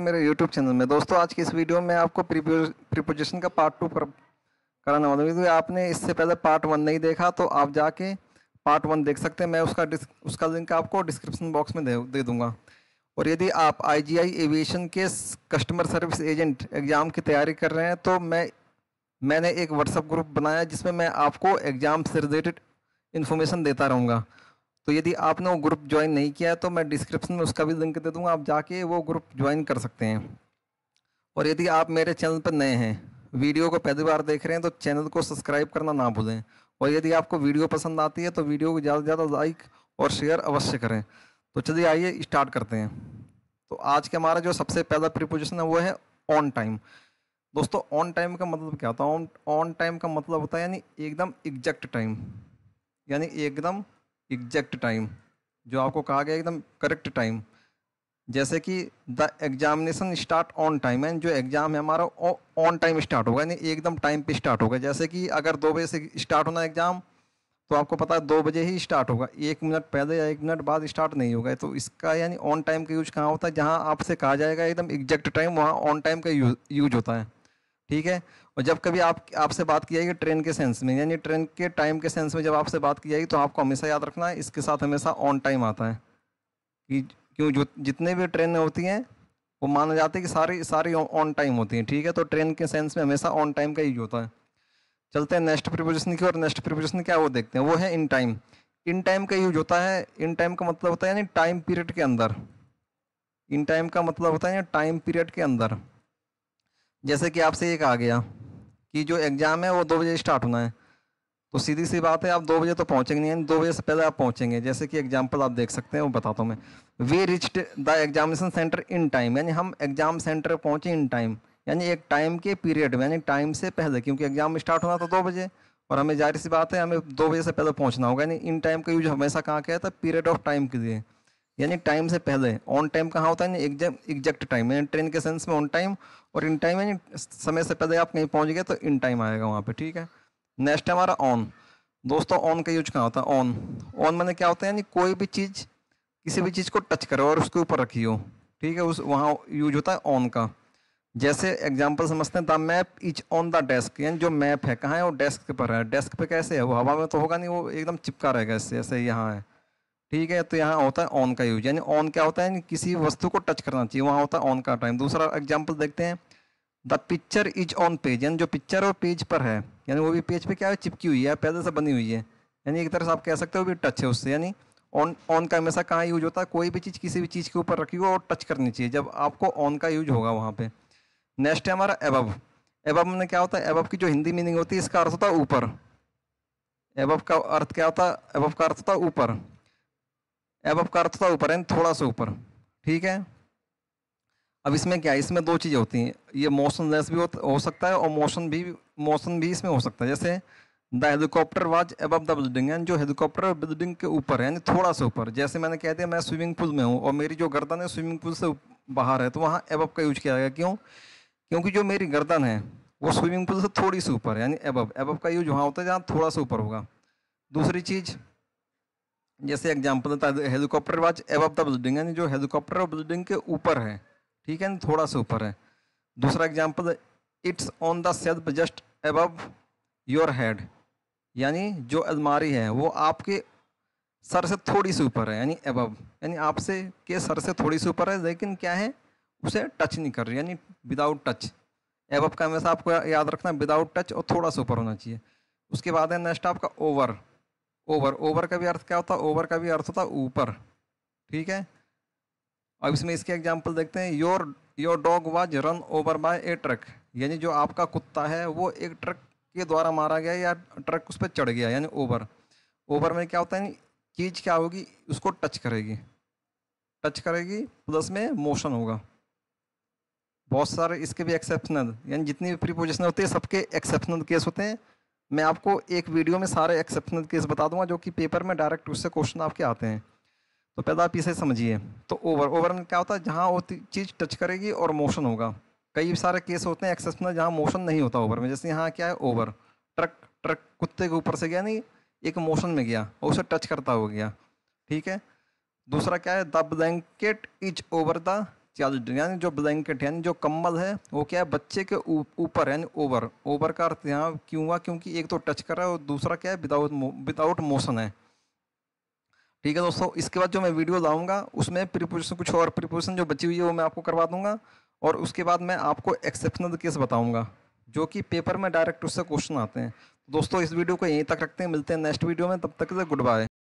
मेरे YouTube channel में दोस्तों आज की इस वीडियो में आपको प्रिपोजिशन का पार्ट टू पर कराना वाला क्योंकि आपने इससे पहले पार्ट वन नहीं देखा तो आप जाके पार्ट वन देख सकते हैं मैं उसका उसका लिंक आपको डिस्क्रिप्शन बॉक्स में दे, दे दूंगा और यदि आप आई जी आई एविएशन के कस्टमर सर्विस एजेंट एग्ज़ाम की तैयारी कर रहे हैं तो मैं मैंने एक व्हाट्सअप ग्रुप बनाया जिसमें मैं आपको एग्ज़ाम से रिलेटेड इन्फॉर्मेशन देता रहूँगा तो यदि आपने वो ग्रुप ज्वाइन नहीं किया है तो मैं डिस्क्रिप्शन में उसका भी लिंक दे दूँगा आप जाके वो ग्रुप ज्वाइन कर सकते हैं और यदि आप मेरे चैनल पर नए हैं वीडियो को पहली बार देख रहे हैं तो चैनल को सब्सक्राइब करना ना भूलें और यदि आपको वीडियो पसंद आती है तो वीडियो को ज़्यादा से ज़्यादा लाइक और शेयर अवश्य करें तो चलिए आइए स्टार्ट करते हैं तो आज के हमारा जो सबसे पहला प्रिपोजिशन है वो है ऑन टाइम दोस्तों ऑन टाइम का मतलब क्या होता है ऑन टाइम का मतलब होता है यानी एकदम एग्जैक्ट टाइम यानी एकदम एग्जैक्ट टाइम जो आपको कहा गया एकदम करेक्ट टाइम जैसे कि the examination start on time and जो एग्ज़ाम है हमारा ऑन टाइम स्टार्ट होगा यानी एकदम टाइम पे स्टार्ट होगा जैसे कि अगर दो बजे से स्टार्ट होना एग्ज़ाम तो आपको पता है दो बजे ही स्टार्ट होगा एक मिनट पहले या एक मिनट बाद स्टार्ट नहीं होगा तो इसका यानी ऑन टाइम का यूज कहाँ होता है जहाँ आपसे कहा जाएगा एकदम एग्जैक्ट टाइम वहाँ ऑन टाइम का यूज होता है ठीक है और जब कभी आप आपसे बात की जाएगी ट्रेन के सेंस में यानी ट्रेन के टाइम के सेंस में जब आपसे बात की जाएगी तो आपको हमेशा याद रखना है इसके साथ हमेशा ऑन टाइम आता है कि क्यों जितने भी ट्रेनें होती हैं वो माना जाते है कि सारी सारी ऑन टाइम होती हैं ठीक है तो ट्रेन के सेंस में हमेशा ऑन टाइम का यूज होता है चलते हैं नेक्स्ट प्रिपोजिशन की और नेक्स्ट प्रिपोजिशन क्या वो देखते हैं वो है इन टाइम इन टाइम का यूज होता है इन टाइम का मतलब होता है यानी टाइम पीरियड के अंदर इन टाइम का मतलब होता है यानी टाइम पीरियड के अंदर जैसे कि आपसे ये कहा गया कि जो एग्ज़ाम है वो दो बजे स्टार्ट होना है तो सीधी सी बात है आप दो बजे तो पहुँचेंगे नहीं दो बजे से पहले आप पहुँचेंगे जैसे कि एग्जाम्पल आप देख सकते हैं वो बताता हूँ मैं we reached the examination centre in time यानी हम एग्ज़ाम सेंटर पहुँचे इन टाइम यानी एक टाइम के पीरियड में यानी टाइम से पहले क्योंकि एग्ज़ाम स्टार्ट होना था दो बजे और हमें जाहिर सी बात है हमें दो बजे से पहले पहुँचना होगा यानी इन टाइम का यूज हमेशा कहाँ कहता है था पीरियड ऑफ टाइम के लिए यानी टाइम से पहले ऑन टाइम कहाँ होता है एग्जैक्ट टाइम यानी ट्रेन के सेंस में ऑन टाइम और इन टाइम यानी समय से पहले आप कहीं पहुँच गए तो इन टाइम आएगा वहाँ पर ठीक है नेक्स्ट है हमारा ऑन दोस्तों ऑन का यूज कहाँ होता है ऑन ऑन मैंने क्या होता है यानी कोई भी चीज़ किसी भी चीज़ को टच करो और उसके ऊपर रखी हो ठीक है उस वहाँ यूज होता है ऑन का जैसे एग्जाम्पल समझते हैं the map is on the desk यानी जो मैप है कहाँ है वो डेस्क पर है डेस्क पे कैसे है वो हवा में तो होगा नहीं वो एकदम चिपका रहेगा इससे ऐसे यहाँ है ठीक है तो यहाँ होता है ऑन का यूज यानी ऑन क्या होता है किसी वस्तु को टच करना चाहिए वहाँ होता है ऑन का टाइम दूसरा एग्जाम्पल देखते हैं the picture is on page यानी जो पिक्चर वो पेज पर है यानी वो भी पेज पे क्या है चिपकी हुई है पैदल से बनी हुई है यानी एक तरह से आप कह सकते हो भी टच है उससे यानी ऑन ऑन का हमेशा कहाँ यूज होता है कोई भी चीज़ किसी भी चीज़ के ऊपर रखी हो और टच करनी चाहिए जब आपको ऑन का यूज होगा वहाँ पर नेक्स्ट है हमारा एबव एबव में क्या होता है एबव की जो हिंदी मीनिंग होती है इसका अर्थ होता है ऊपर एबव का अर्थ क्या होता है एबव का अर्थ होता है ऊपर एबव का अर्थ था ऊपर यानी थोड़ा सा ऊपर ठीक है अब इसमें क्या है इसमें दो चीज़ें होती हैं ये मोशन लेस भी हो सकता है और मोशन भी मोशन भी इसमें हो सकता है जैसे the helicopter was above the building यानी जो हेलीकॉप्टर बिल्डिंग के ऊपर है यानी थोड़ा सा ऊपर जैसे मैंने कह दिया मैं स्विमिंग पूल में हूँ और मेरी जो गर्दन है स्विमिंग पूल से बाहर है तो वहाँ एब का यूज किया गया क्यों क्योंकि जो मेरी गर्दन है वो स्विमिंग पूल से थोड़ी सी ऊपर है यानी एबब एबव का यूज वहाँ होता है जहाँ थोड़ा सा ऊपर होगा दूसरी चीज़ जैसे example helicopter was above the building यानी जो हेलीकॉप्टर और बिल्डिंग के ऊपर है ठीक है थोड़ा सा ऊपर है दूसरा example it's on the shelf just above your head यानी जो अलमारी है वो आपके सर से थोड़ी सी ऊपर है यानी एबव यानी आपसे के सर से थोड़ी सी ऊपर है लेकिन क्या है उसे टच नहीं कर रही यानी विदाउट टच एबव का हमेशा आपको याद रखना विदाउट टच और थोड़ा सा ऊपर होना चाहिए उसके बाद है नेक्स्ट आपका ओवर ओवर ओवर का भी अर्थ क्या होता है ओवर का भी अर्थ होता है ऊपर ठीक है अब इसमें इसके एग्जाम्पल देखते हैं your your dog was run over by a truck यानी जो आपका कुत्ता है वो एक ट्रक के द्वारा मारा गया या ट्रक उस पर चढ़ गया यानी ओवर ओवर में क्या होता है चीज़ क्या होगी उसको टच करेगी टच करेगी प्लस में मोशन होगा बहुत सारे इसके भी एक्सेप्शनल यानी जितनी भी प्रीपोजिशन होती है सबके एक्सेप्शनल केस होते हैं मैं आपको एक वीडियो में सारे एक्सेप्शनल केस बता दूंगा जो कि पेपर में डायरेक्ट उससे क्वेश्चन आपके आते हैं तो पहले आप इसे समझिए तो ओवर ओवर में क्या होता है जहाँ वो चीज़ टच करेगी और मोशन होगा कई सारे केस होते हैं एक्सेप्शनल जहाँ मोशन नहीं होता ओवर में जैसे यहाँ क्या है ओवर ट्रक ट्रक कुत्ते के ऊपर से गया नहीं एक मोशन में गया और उसे टच करता हो गया ठीक है दूसरा क्या है the blanket is over the chair यानी जो ब्लैंकेट यानी जो कम्बल है वो क्या है बच्चे के ऊपर यानी ओवर ओवर का अर्थ यहाँ क्यों हुआ क्योंकि एक तो टच कर रहा है और दूसरा क्या है विदाउट विदाउट मोशन है ठीक है दोस्तों इसके बाद जो मैं वीडियो लाऊंगा उसमें प्रिपोजिशन कुछ और प्रिपोजिशन जो बची हुई है वो मैं आपको करवा दूंगा और उसके बाद मैं आपको एक्सेप्शनल केस बताऊंगा जो कि पेपर में डायरेक्ट उससे क्वेश्चन आते हैं दोस्तों इस वीडियो को यहीं तक रखते हैं मिलते हैं नेक्स्ट वीडियो में तब तक गुड बाय